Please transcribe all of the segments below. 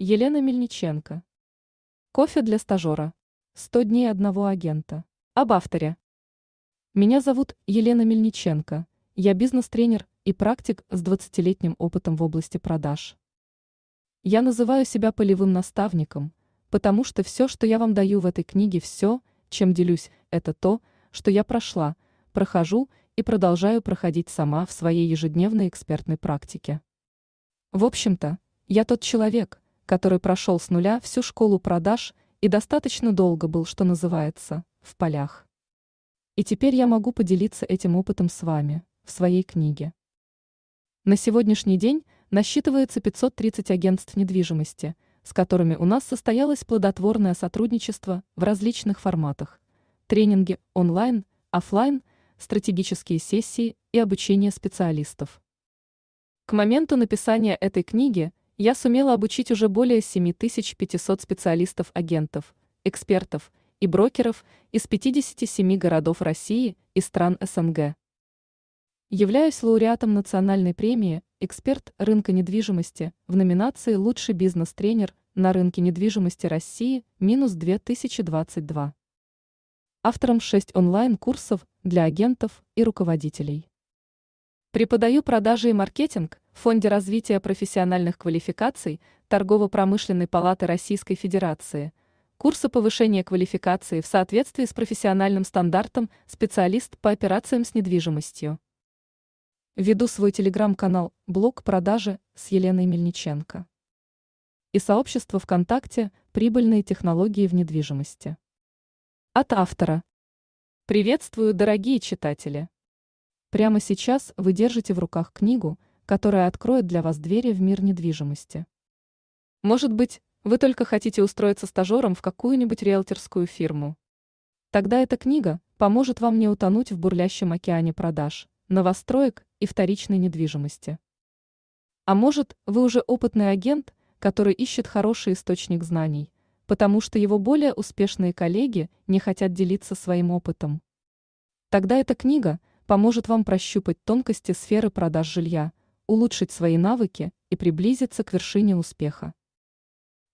Елена Мельниченко. Кофе для стажера. Сто дней одного агента. Об авторе. Меня зовут Елена Мельниченко. Я бизнес-тренер и практик с 20-летним опытом в области продаж. Я называю себя полевым наставником, потому что все, что я вам даю в этой книге, все, чем делюсь, это то, что я прошла, прохожу и продолжаю проходить сама в своей ежедневной экспертной практике. В общем-то, я тот человек – который прошел с нуля всю школу продаж и достаточно долго был, что называется, в полях. И теперь я могу поделиться этим опытом с вами в своей книге. На сегодняшний день насчитывается 530 агентств недвижимости, с которыми у нас состоялось плодотворное сотрудничество в различных форматах. Тренинги онлайн, офлайн, стратегические сессии и обучение специалистов. К моменту написания этой книги – я сумела обучить уже более 7500 специалистов-агентов, экспертов и брокеров из 57 городов России и стран СНГ. Являюсь лауреатом национальной премии «Эксперт рынка недвижимости» в номинации «Лучший бизнес-тренер на рынке недвижимости России» минус 2022. Автором шесть онлайн-курсов для агентов и руководителей. Преподаю продажи и маркетинг в Фонде развития профессиональных квалификаций Торгово-промышленной палаты Российской Федерации. Курсы повышения квалификации в соответствии с профессиональным стандартом специалист по операциям с недвижимостью. Веду свой телеграм-канал «Блог продажи» с Еленой Мельниченко. И сообщество ВКонтакте «Прибыльные технологии в недвижимости». От автора. Приветствую, дорогие читатели! Прямо сейчас вы держите в руках книгу, которая откроет для вас двери в мир недвижимости. Может быть, вы только хотите устроиться стажером в какую-нибудь риэлторскую фирму. Тогда эта книга поможет вам не утонуть в бурлящем океане продаж, новостроек и вторичной недвижимости. А может, вы уже опытный агент, который ищет хороший источник знаний, потому что его более успешные коллеги не хотят делиться своим опытом. Тогда эта книга – поможет вам прощупать тонкости сферы продаж жилья, улучшить свои навыки и приблизиться к вершине успеха.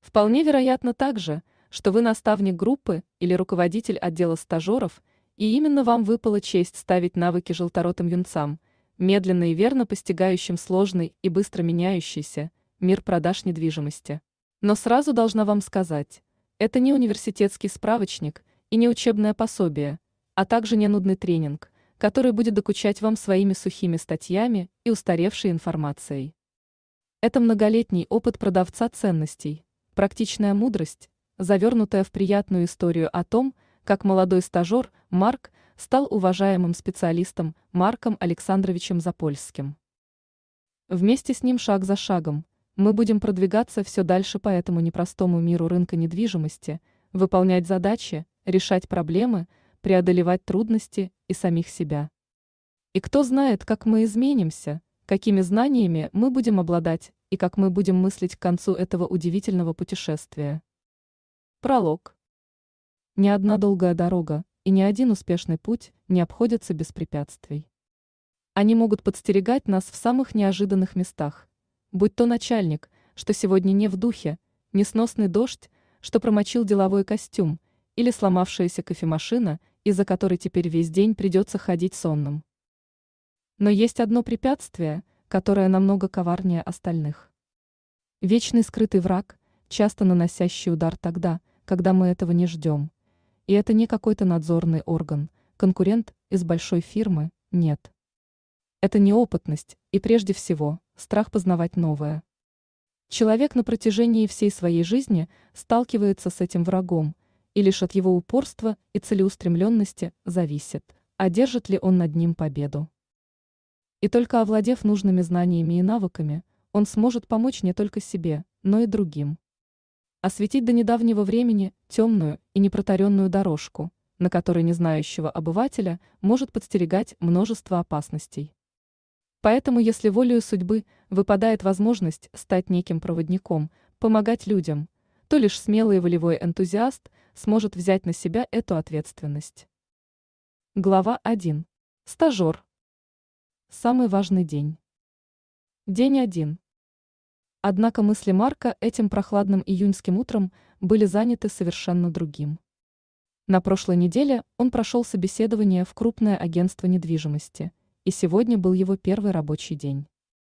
Вполне вероятно также, что вы наставник группы или руководитель отдела стажеров, и именно вам выпала честь ставить навыки желторотым юнцам, медленно и верно постигающим сложный и быстро меняющийся мир продаж недвижимости. Но сразу должна вам сказать, это не университетский справочник и не учебное пособие, а также не нудный тренинг – который будет докучать вам своими сухими статьями и устаревшей информацией. Это многолетний опыт продавца ценностей, практичная мудрость, завернутая в приятную историю о том, как молодой стажер Марк стал уважаемым специалистом Марком Александровичем Запольским. Вместе с ним шаг за шагом мы будем продвигаться все дальше по этому непростому миру рынка недвижимости, выполнять задачи, решать проблемы – преодолевать трудности и самих себя. И кто знает, как мы изменимся, какими знаниями мы будем обладать и как мы будем мыслить к концу этого удивительного путешествия. Пролог. Ни одна долгая дорога и ни один успешный путь не обходятся без препятствий. Они могут подстерегать нас в самых неожиданных местах, будь то начальник, что сегодня не в духе, несносный дождь, что промочил деловой костюм, или сломавшаяся кофемашина – из-за которой теперь весь день придется ходить сонным. Но есть одно препятствие, которое намного коварнее остальных. Вечный скрытый враг, часто наносящий удар тогда, когда мы этого не ждем. И это не какой-то надзорный орган, конкурент из большой фирмы, нет. Это неопытность и прежде всего страх познавать новое. Человек на протяжении всей своей жизни сталкивается с этим врагом – и лишь от его упорства и целеустремленности зависит, одержит ли он над ним победу. И только овладев нужными знаниями и навыками, он сможет помочь не только себе, но и другим. Осветить до недавнего времени темную и непротаренную дорожку, на которой незнающего обывателя может подстерегать множество опасностей. Поэтому, если волею судьбы выпадает возможность стать неким проводником, помогать людям, то лишь смелый волевой энтузиаст – сможет взять на себя эту ответственность. Глава 1. Стажер. Самый важный день. День 1. Однако мысли Марка этим прохладным июньским утром были заняты совершенно другим. На прошлой неделе он прошел собеседование в крупное агентство недвижимости, и сегодня был его первый рабочий день.